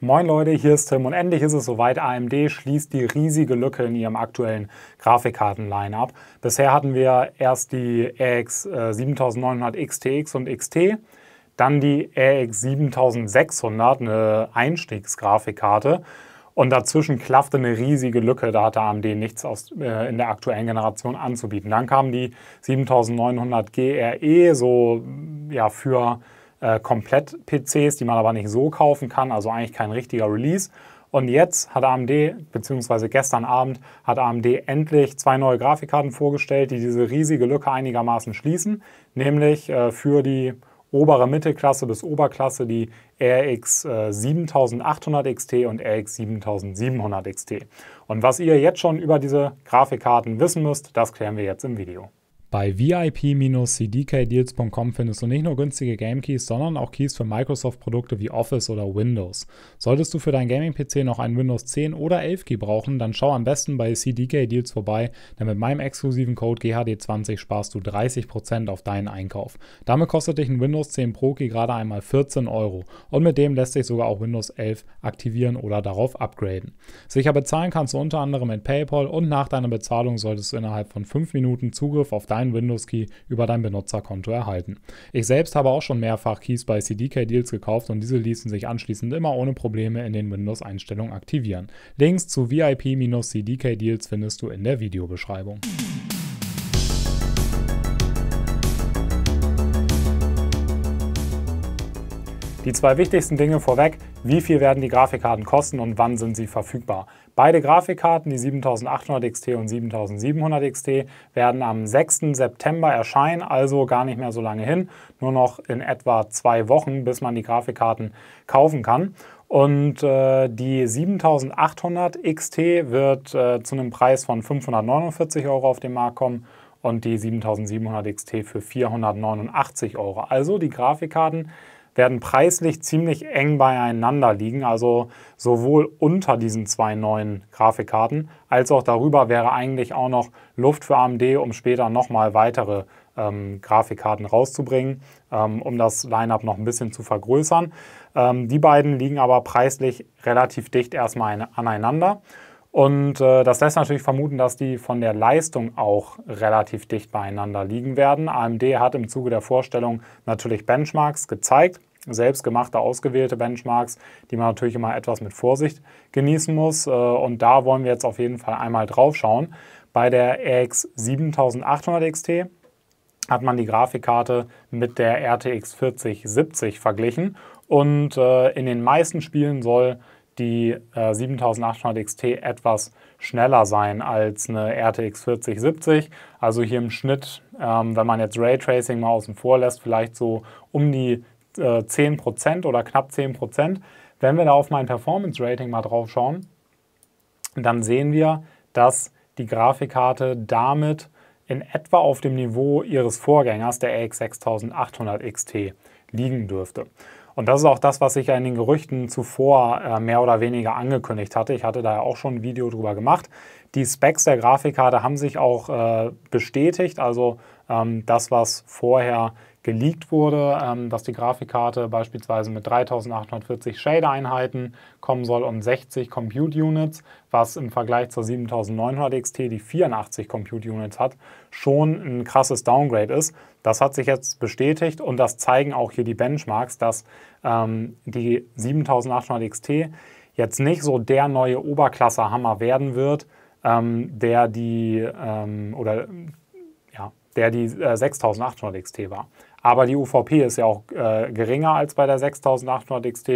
Moin Leute, hier ist Tim und endlich ist es soweit. AMD schließt die riesige Lücke in ihrem aktuellen grafikkarten line Bisher hatten wir erst die RX 7900 XTX und XT, dann die RX 7600, eine Einstiegsgrafikkarte. Und dazwischen klaffte eine riesige Lücke, da hatte AMD nichts aus, äh, in der aktuellen Generation anzubieten. Dann kamen die 7900 GRE, so ja, für äh, Komplett-PCs, die man aber nicht so kaufen kann, also eigentlich kein richtiger Release. Und jetzt hat AMD, beziehungsweise gestern Abend, hat AMD endlich zwei neue Grafikkarten vorgestellt, die diese riesige Lücke einigermaßen schließen, nämlich äh, für die obere Mittelklasse bis Oberklasse die RX äh, 7800 XT und RX 7700 XT. Und was ihr jetzt schon über diese Grafikkarten wissen müsst, das klären wir jetzt im Video. Bei VIP-cdkdeals.com findest du nicht nur günstige Game Keys, sondern auch Keys für Microsoft-Produkte wie Office oder Windows. Solltest du für dein Gaming-PC noch einen Windows 10 oder 11 Key brauchen, dann schau am besten bei CDK Deals vorbei, denn mit meinem exklusiven Code GHD20 sparst du 30% auf deinen Einkauf. Damit kostet dich ein Windows 10 Pro Key gerade einmal 14 Euro und mit dem lässt sich sogar auch Windows 11 aktivieren oder darauf upgraden. Sicher bezahlen kannst du unter anderem mit PayPal und nach deiner Bezahlung solltest du innerhalb von 5 Minuten Zugriff auf deinen einen Windows-Key über dein Benutzerkonto erhalten. Ich selbst habe auch schon mehrfach Keys bei CDK-Deals gekauft und diese ließen sich anschließend immer ohne Probleme in den Windows-Einstellungen aktivieren. Links zu VIP-CDK-Deals findest du in der Videobeschreibung. Die zwei wichtigsten Dinge vorweg, wie viel werden die Grafikkarten kosten und wann sind sie verfügbar. Beide Grafikkarten, die 7800 XT und 7700 XT, werden am 6. September erscheinen, also gar nicht mehr so lange hin, nur noch in etwa zwei Wochen, bis man die Grafikkarten kaufen kann. Und äh, die 7800 XT wird äh, zu einem Preis von 549 Euro auf den Markt kommen und die 7700 XT für 489 Euro. Also die Grafikkarten werden preislich ziemlich eng beieinander liegen. Also sowohl unter diesen zwei neuen Grafikkarten als auch darüber wäre eigentlich auch noch Luft für AMD, um später nochmal weitere ähm, Grafikkarten rauszubringen, ähm, um das Lineup noch ein bisschen zu vergrößern. Ähm, die beiden liegen aber preislich relativ dicht erstmal aneinander. Und äh, das lässt natürlich vermuten, dass die von der Leistung auch relativ dicht beieinander liegen werden. AMD hat im Zuge der Vorstellung natürlich Benchmarks gezeigt selbstgemachte, ausgewählte Benchmarks, die man natürlich immer etwas mit Vorsicht genießen muss. Äh, und da wollen wir jetzt auf jeden Fall einmal drauf schauen. Bei der RX 7800 XT hat man die Grafikkarte mit der RTX 4070 verglichen und äh, in den meisten Spielen soll die 7800 äh, XT etwas schneller sein als eine RTX 4070. Also hier im Schnitt, ähm, wenn man jetzt Raytracing mal außen vor lässt, vielleicht so um die äh, 10% oder knapp 10%. Wenn wir da auf mein Performance Rating mal drauf schauen, dann sehen wir, dass die Grafikkarte damit in etwa auf dem Niveau ihres Vorgängers, der RX 6800 XT, liegen dürfte. Und das ist auch das, was ich ja in den Gerüchten zuvor äh, mehr oder weniger angekündigt hatte. Ich hatte da ja auch schon ein Video drüber gemacht. Die Specs der Grafikkarte haben sich auch äh, bestätigt. Also ähm, das, was vorher geleakt wurde, ähm, dass die Grafikkarte beispielsweise mit 3840 Shade-Einheiten kommen soll und 60 Compute Units, was im Vergleich zur 7900 XT, die 84 Compute Units hat, schon ein krasses Downgrade ist. Das hat sich jetzt bestätigt und das zeigen auch hier die Benchmarks, dass ähm, die 7800 XT jetzt nicht so der neue Oberklasse-Hammer werden wird, ähm, der die ähm, oder der die 6800 äh, XT war. Aber die UVP ist ja auch äh, geringer als bei der 6800 XT.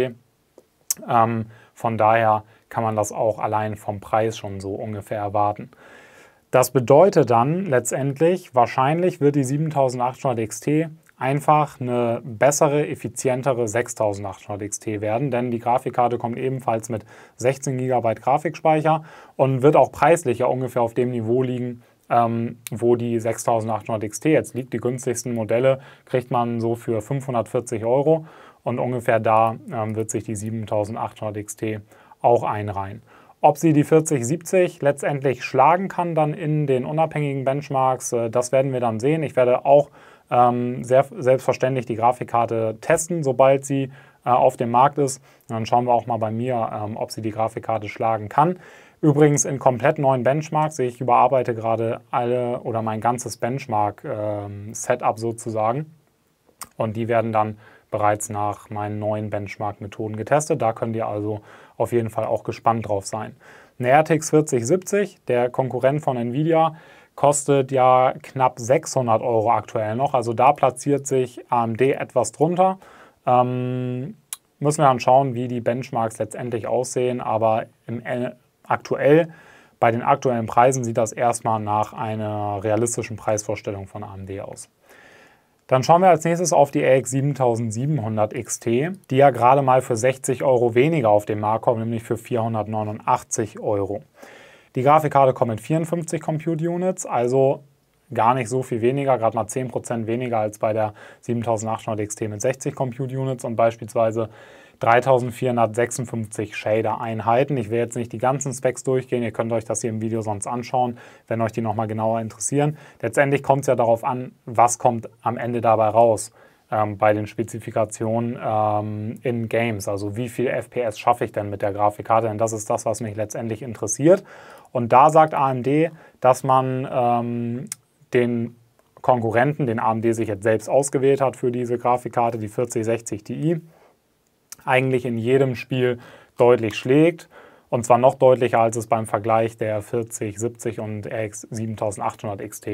Ähm, von daher kann man das auch allein vom Preis schon so ungefähr erwarten. Das bedeutet dann letztendlich, wahrscheinlich wird die 7800 XT einfach eine bessere, effizientere 6800 XT werden, denn die Grafikkarte kommt ebenfalls mit 16 GB Grafikspeicher und wird auch preislich ja ungefähr auf dem Niveau liegen, ähm, wo die 6800 XT jetzt liegt. Die günstigsten Modelle kriegt man so für 540 Euro und ungefähr da ähm, wird sich die 7800 XT auch einreihen. Ob sie die 4070 letztendlich schlagen kann, dann in den unabhängigen Benchmarks, äh, das werden wir dann sehen. Ich werde auch ähm, sehr, selbstverständlich die Grafikkarte testen, sobald sie äh, auf dem Markt ist. dann schauen wir auch mal bei mir, ähm, ob sie die Grafikkarte schlagen kann. Übrigens in komplett neuen Benchmarks. Ich überarbeite gerade alle oder mein ganzes Benchmark-Setup ähm, sozusagen. Und die werden dann bereits nach meinen neuen Benchmark-Methoden getestet. Da könnt ihr also auf jeden Fall auch gespannt drauf sein. Eine RTX 4070, der Konkurrent von Nvidia, kostet ja knapp 600 Euro aktuell noch. Also da platziert sich AMD etwas drunter. Ähm, müssen wir dann schauen, wie die Benchmarks letztendlich aussehen. Aber im aktuell, bei den aktuellen Preisen sieht das erstmal nach einer realistischen Preisvorstellung von AMD aus. Dann schauen wir als nächstes auf die RX 7700 XT, die ja gerade mal für 60 Euro weniger auf den Markt kommt, nämlich für 489 Euro. Die Grafikkarte kommt mit 54 Compute Units, also gar nicht so viel weniger, gerade mal 10% weniger als bei der 7800 XT mit 60 Compute Units und beispielsweise 3456 Shader-Einheiten. Ich will jetzt nicht die ganzen Specs durchgehen, ihr könnt euch das hier im Video sonst anschauen, wenn euch die nochmal genauer interessieren. Letztendlich kommt es ja darauf an, was kommt am Ende dabei raus ähm, bei den Spezifikationen ähm, in Games. Also wie viel FPS schaffe ich denn mit der Grafikkarte, denn das ist das, was mich letztendlich interessiert. Und da sagt AMD, dass man ähm, den Konkurrenten, den AMD sich jetzt selbst ausgewählt hat für diese Grafikkarte, die 4060 Ti, eigentlich in jedem Spiel deutlich schlägt. Und zwar noch deutlicher, als es beim Vergleich der 4070 und RX 7800 XT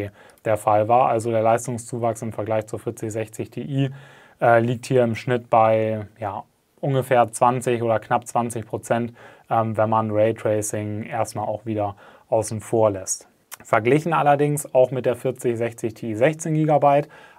der Fall war. Also der Leistungszuwachs im Vergleich zur 4060 Ti äh, liegt hier im Schnitt bei ja, ungefähr 20 oder knapp 20 Prozent, ähm, wenn man Raytracing erstmal auch wieder außen vor lässt. Verglichen allerdings auch mit der 4060 Ti 16 GB,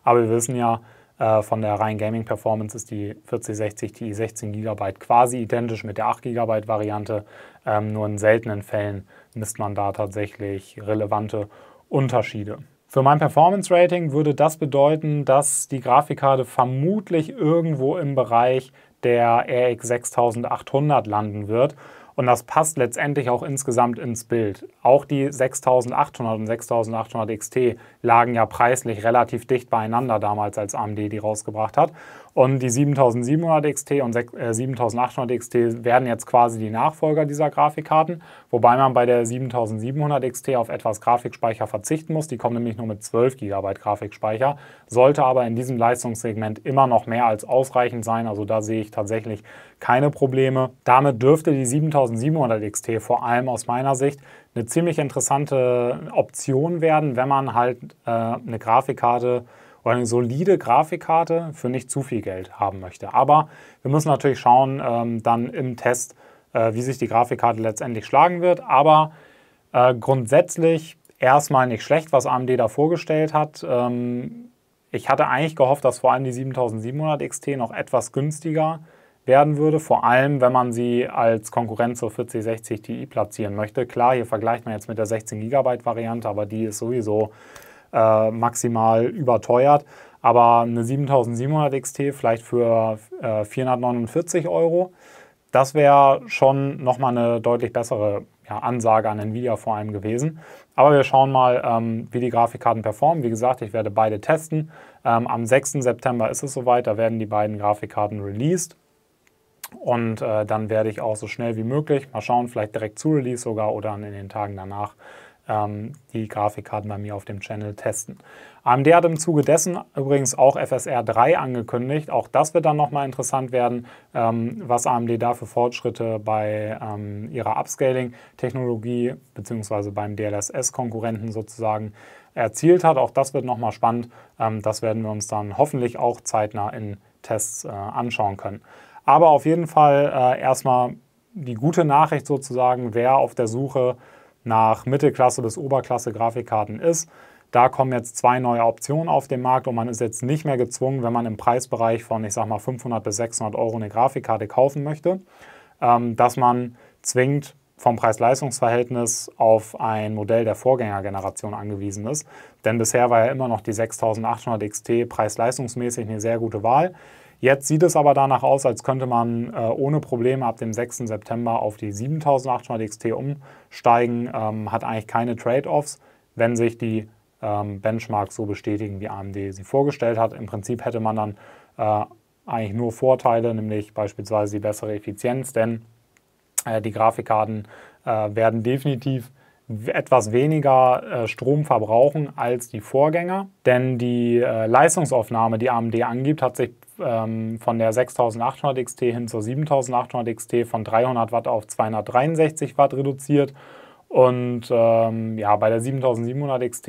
aber wir wissen ja, äh, von der reinen Gaming Performance ist die 4060 Ti 16 GB quasi identisch mit der 8 GB Variante. Ähm, nur in seltenen Fällen misst man da tatsächlich relevante Unterschiede. Für mein Performance Rating würde das bedeuten, dass die Grafikkarte vermutlich irgendwo im Bereich der RX 6800 landen wird. Und das passt letztendlich auch insgesamt ins Bild. Auch die 6800 und 6800 XT lagen ja preislich relativ dicht beieinander damals, als AMD die rausgebracht hat. Und die 7700 XT und 7800 äh, XT werden jetzt quasi die Nachfolger dieser Grafikkarten, wobei man bei der 7700 XT auf etwas Grafikspeicher verzichten muss. Die kommen nämlich nur mit 12 GB Grafikspeicher, sollte aber in diesem Leistungssegment immer noch mehr als ausreichend sein. Also da sehe ich tatsächlich keine Probleme. Damit dürfte die 7700 XT vor allem aus meiner Sicht eine ziemlich interessante Option werden, wenn man halt äh, eine Grafikkarte vor allem solide Grafikkarte für nicht zu viel Geld haben möchte. Aber wir müssen natürlich schauen, ähm, dann im Test, äh, wie sich die Grafikkarte letztendlich schlagen wird. Aber äh, grundsätzlich erstmal nicht schlecht, was AMD da vorgestellt hat. Ähm, ich hatte eigentlich gehofft, dass vor allem die 7700 XT noch etwas günstiger werden würde, vor allem wenn man sie als Konkurrent zur 4060 Ti platzieren möchte. Klar, hier vergleicht man jetzt mit der 16 GB Variante, aber die ist sowieso äh, maximal überteuert. Aber eine 7700 XT vielleicht für äh, 449 Euro, das wäre schon nochmal eine deutlich bessere ja, Ansage an Nvidia vor allem gewesen. Aber wir schauen mal, ähm, wie die Grafikkarten performen. Wie gesagt, ich werde beide testen. Ähm, am 6. September ist es soweit, da werden die beiden Grafikkarten released. Und äh, dann werde ich auch so schnell wie möglich, mal schauen, vielleicht direkt zu Release sogar oder in den Tagen danach, ähm, die Grafikkarten bei mir auf dem Channel testen. AMD hat im Zuge dessen übrigens auch FSR 3 angekündigt. Auch das wird dann nochmal interessant werden, ähm, was AMD da für Fortschritte bei ähm, ihrer Upscaling-Technologie bzw. beim DLSS-Konkurrenten sozusagen erzielt hat. Auch das wird nochmal spannend. Ähm, das werden wir uns dann hoffentlich auch zeitnah in Tests äh, anschauen können. Aber auf jeden Fall äh, erstmal die gute Nachricht sozusagen, wer auf der Suche ist, nach Mittelklasse bis Oberklasse Grafikkarten ist. Da kommen jetzt zwei neue Optionen auf den Markt und man ist jetzt nicht mehr gezwungen, wenn man im Preisbereich von, ich sag mal, 500 bis 600 Euro eine Grafikkarte kaufen möchte, ähm, dass man zwingend vom Preis-Leistungs-Verhältnis auf ein Modell der Vorgängergeneration angewiesen ist. Denn bisher war ja immer noch die 6800 XT preis-leistungsmäßig eine sehr gute Wahl. Jetzt sieht es aber danach aus, als könnte man äh, ohne Probleme ab dem 6. September auf die 7800 XT umsteigen, ähm, hat eigentlich keine Trade-offs, wenn sich die ähm, Benchmarks so bestätigen, wie AMD sie vorgestellt hat. Im Prinzip hätte man dann äh, eigentlich nur Vorteile, nämlich beispielsweise die bessere Effizienz, denn äh, die Grafikkarten äh, werden definitiv etwas weniger äh, Strom verbrauchen als die Vorgänger, denn die äh, Leistungsaufnahme, die AMD angibt, hat sich ähm, von der 6800 XT hin zur 7800 XT von 300 Watt auf 263 Watt reduziert. Und ähm, ja, bei der 7700 XT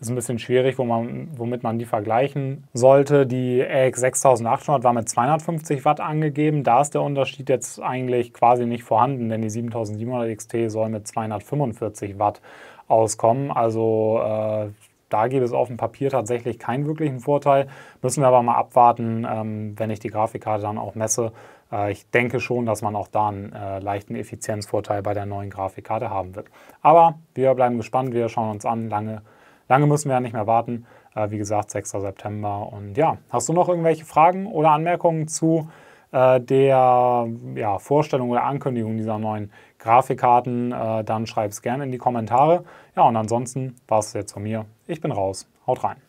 ist ein bisschen schwierig, wo man, womit man die vergleichen sollte. Die RX 6800 war mit 250 Watt angegeben. Da ist der Unterschied jetzt eigentlich quasi nicht vorhanden, denn die 7700 XT soll mit 245 Watt auskommen. Also äh, da gibt es auf dem Papier tatsächlich keinen wirklichen Vorteil. Müssen wir aber mal abwarten, ähm, wenn ich die Grafikkarte dann auch messe. Äh, ich denke schon, dass man auch da einen äh, leichten Effizienzvorteil bei der neuen Grafikkarte haben wird. Aber wir bleiben gespannt, wir schauen uns an, lange Lange müssen wir ja nicht mehr warten. Äh, wie gesagt, 6. September. Und ja, hast du noch irgendwelche Fragen oder Anmerkungen zu äh, der ja, Vorstellung oder Ankündigung dieser neuen Grafikkarten, äh, dann schreib es gerne in die Kommentare. Ja, und ansonsten war es jetzt von mir. Ich bin raus. Haut rein.